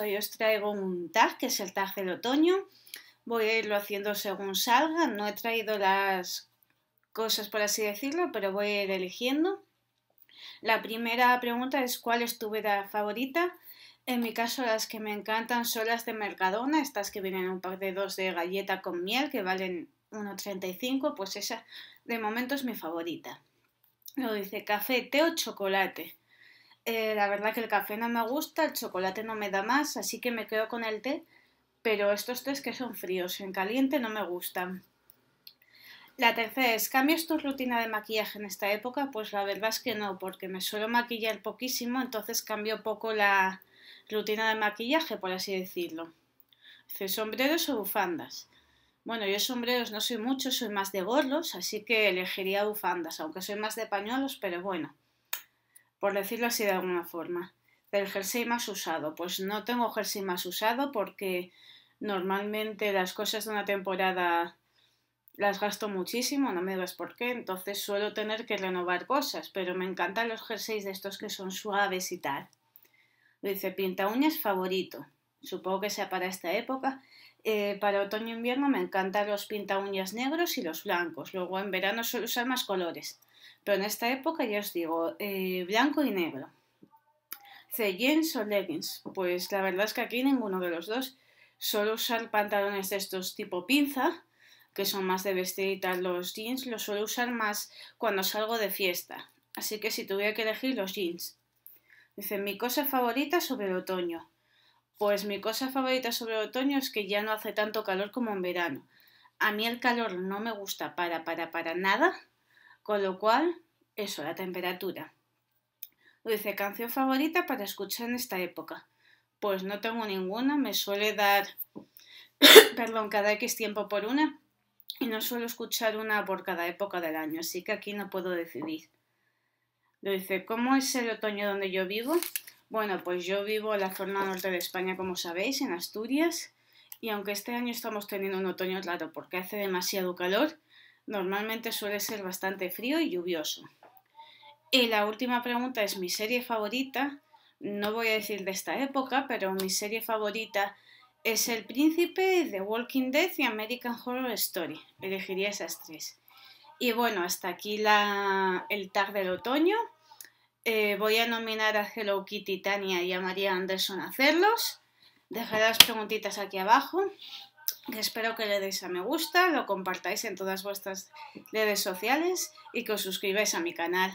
Hoy os traigo un tag, que es el tag del otoño. Voy a irlo haciendo según salga. No he traído las cosas, por así decirlo, pero voy a ir eligiendo. La primera pregunta es ¿cuál es tu veda favorita? En mi caso las que me encantan son las de Mercadona, estas que vienen un par de dos de galleta con miel que valen 1,35, pues esa de momento es mi favorita. ¿Lo dice café, té o chocolate. Eh, la verdad que el café no me gusta, el chocolate no me da más, así que me quedo con el té, pero estos tres que son fríos, en caliente no me gustan. La tercera es, ¿cambias tu rutina de maquillaje en esta época? Pues la verdad es que no, porque me suelo maquillar poquísimo, entonces cambio poco la rutina de maquillaje, por así decirlo. sombreros o bufandas. Bueno, yo sombreros no soy mucho, soy más de gorros, así que elegiría bufandas, aunque soy más de pañuelos, pero bueno por decirlo así de alguna forma, ¿El jersey más usado. Pues no tengo jersey más usado porque normalmente las cosas de una temporada las gasto muchísimo, no me digas por qué, entonces suelo tener que renovar cosas, pero me encantan los jerseys de estos que son suaves y tal. Dice, pinta uñas favorito, supongo que sea para esta época. Eh, para otoño e invierno me encantan los pinta uñas negros y los blancos, luego en verano suelo usar más colores. Pero en esta época ya os digo, eh, blanco y negro. ¿C jeans o leggings? Pues la verdad es que aquí ninguno de los dos. Suelo usar pantalones de estos tipo pinza, que son más de vestir Los jeans los suelo usar más cuando salgo de fiesta. Así que si tuviera que elegir los jeans. Dice, mi cosa favorita sobre el otoño. Pues mi cosa favorita sobre el otoño es que ya no hace tanto calor como en verano. A mí el calor no me gusta para, para, para nada con lo cual, eso, la temperatura. Lo Dice, canción favorita para escuchar en esta época. Pues no tengo ninguna, me suele dar, perdón, cada X tiempo por una y no suelo escuchar una por cada época del año, así que aquí no puedo decidir. Lo dice, ¿cómo es el otoño donde yo vivo? Bueno, pues yo vivo en la zona norte de España, como sabéis, en Asturias, y aunque este año estamos teniendo un otoño raro porque hace demasiado calor, Normalmente suele ser bastante frío y lluvioso. Y la última pregunta es mi serie favorita. No voy a decir de esta época, pero mi serie favorita es El Príncipe, The Walking Dead y American Horror Story. Elegiría esas tres. Y bueno, hasta aquí la, el tag del otoño. Eh, voy a nominar a Hello Kitty Tania y a María Anderson a hacerlos. Dejaré las preguntitas aquí abajo espero que le deis a me gusta, lo compartáis en todas vuestras redes sociales y que os suscribáis a mi canal.